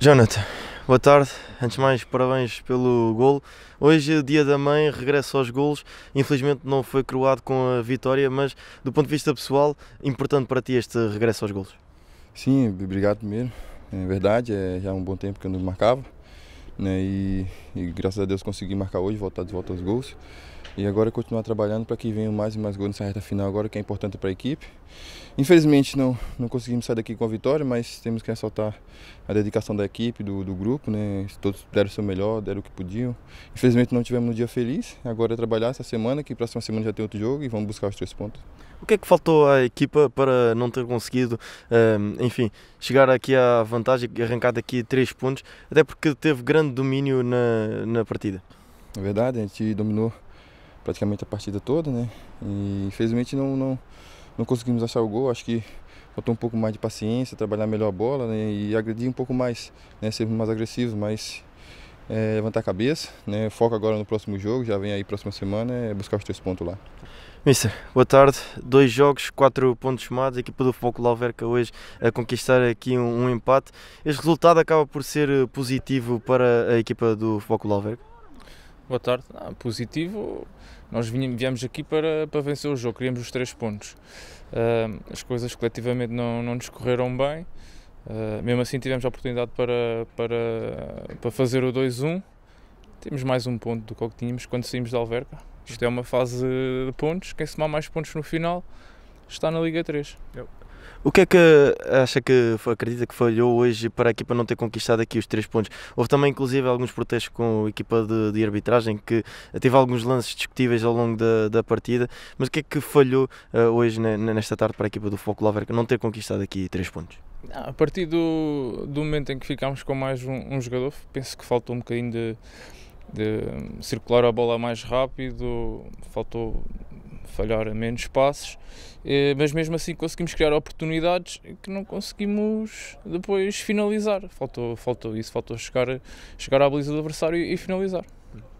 Jonathan, boa tarde. Antes de mais, parabéns pelo golo. Hoje, dia da mãe, regresso aos golos. Infelizmente não foi croado com a vitória, mas do ponto de vista pessoal, importante para ti este regresso aos golos? Sim, obrigado primeiro. É verdade, é, já há um bom tempo que eu não marcava. Né? E, e, graças a Deus consegui marcar hoje, voltar de volta aos gols. E agora continuar trabalhando para que venham mais e mais gols nessa reta final agora, que é importante para a equipe. Infelizmente não, não conseguimos sair daqui com a vitória, mas temos que ressaltar a dedicação da equipe, do, do grupo, né? Todos deram o seu melhor, deram o que podiam. Infelizmente não tivemos um dia feliz, agora é trabalhar essa semana, que próxima semana já tem outro jogo e vamos buscar os três pontos. O que é que faltou à equipa para não ter conseguido, eh, enfim, chegar aqui à vantagem, arrancar daqui três pontos, até porque teve grande grande domínio na, na partida. Na é verdade, a gente dominou praticamente a partida toda, né? E infelizmente não, não, não conseguimos achar o gol. Acho que faltou um pouco mais de paciência, trabalhar melhor a bola né? e agredir um pouco mais, né? sermos mais agressivos, mas é, levantar a cabeça, né? Foco agora no próximo jogo, já vem aí próxima semana, é buscar os três pontos lá. Mister, boa tarde. Dois jogos, quatro pontos chamados. A equipa do Foco Alverca hoje a conquistar aqui um, um, empate. Este resultado acaba por ser eh, positivo para a equipa do Foco Alverca? Boa tarde. Ah, positivo, nós viemos aqui para, para vencer o jogo, queríamos os três pontos. Uh, as coisas coletivamente não, não nos correram bem. Ah, mesmo assim tivemos a oportunidade para, para, para fazer o 2-1. Temos mais um ponto do que o que tínhamos quando saímos da Alverca. Isto é uma fase de pontos. Quem somar mais pontos no final está na Liga 3. O que é que eh, acha que acredita que falhou hoje para a equipa não ter conquistado aqui os três pontos? Houve também, inclusive, alguns protestos com a equipa de, de arbitragem que eh, teve alguns lances discutíveis ao longo da, da partida. Mas o que é que falhou uh, hoje, né, nesta tarde, para a equipa do Foco Laver não ter conquistado aqui três pontos? Ah, a partir do, do momento em que ficámos com mais um, um jogador, penso que faltou um bocadinho de, de circular a bola mais rápido, faltou falhar menos passos, eh, mas mesmo assim conseguimos criar oportunidades que não conseguimos depois finalizar. Faltou, faltou isso, faltou chegar, chegar à baliza do adversário e finalizar. Hum.